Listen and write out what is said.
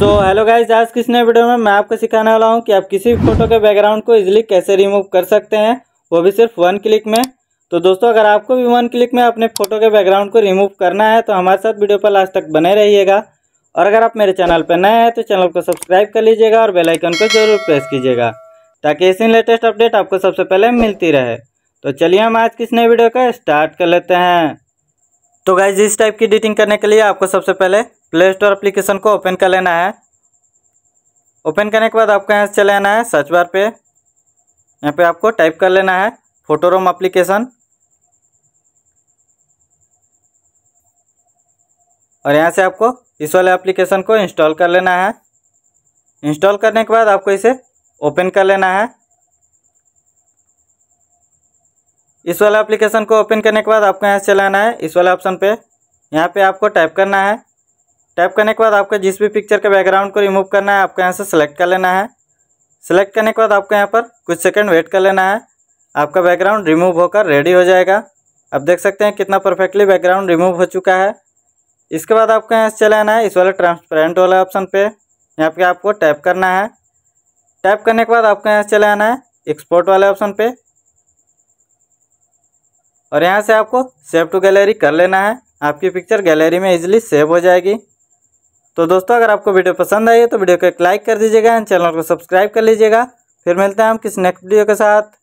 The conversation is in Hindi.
सो हेलो गाइज आज किस नए वीडियो में मैं आपको सिखाने वाला हूँ कि आप किसी भी फोटो के बैकग्राउंड को इजिली कैसे रिमूव कर सकते हैं वो भी सिर्फ वन क्लिक में तो दोस्तों अगर आपको भी वन क्लिक में अपने फोटो के बैकग्राउंड को रिमूव करना है तो हमारे साथ वीडियो पर लास्ट तक बने रहिएगा और अगर आप मेरे चैनल पर नए हैं तो चैनल को सब्सक्राइब कर लीजिएगा और बेलाइकन को जरूर प्रेस कीजिएगा ताकि ऐसी लेटेस्ट अपडेट आपको सबसे पहले मिलती रहे तो चलिए हम आज किस नए वीडियो का स्टार्ट कर लेते हैं तो गाइज इस टाइप की एडिटिंग करने के लिए आपको सबसे पहले प्ले स्टोर अप्लीकेशन को ओपन कर लेना है ओपन करने के बाद आपको यहाँ से चले आना है सर्च बार पे यहाँ पे आपको टाइप कर लेना है फोटोरोम अप्लीकेशन और यहाँ से आपको इस वाले एप्लीकेशन को इंस्टॉल कर लेना है इंस्टॉल करने के बाद आपको इसे ओपन कर लेना है इस वाला एप्लीकेशन को ओपन करने के बाद आपको यहाँ से चलाना है इस वाला ऑप्शन पे यहाँ पे आपको टाइप करना है टाइप करने के बाद आपको जिस भी पिक्चर के बैकग्राउंड को रिमूव करना है आपको यहाँ से सेलेक्ट कर लेना है सेलेक्ट करने के बाद आपको यहाँ पर कुछ सेकंड वेट कर लेना है आपका बैकग्राउंड रिमूव होकर रेडी हो जाएगा आप देख सकते हैं कितना परफेक्टली बैकग्राउंड रिमूव हो चुका है इसके बाद आपको यहाँ से चलाना है इस वाले ट्रांसपेरेंट वाला ऑप्शन पे यहाँ पर आपको टैप करना है टैप करने के बाद आपको यहाँ से चलाना है एक्सपोर्ट वाले ऑप्शन पर और यहाँ से आपको सेव टू गैलरी कर लेना है आपकी पिक्चर गैलरी में इजिली सेव हो जाएगी तो दोस्तों अगर आपको वीडियो पसंद आई है तो वीडियो को एक लाइक कर दीजिएगा एंड चैनल को सब्सक्राइब कर लीजिएगा फिर मिलते हैं हम किस नेक्स्ट वीडियो के साथ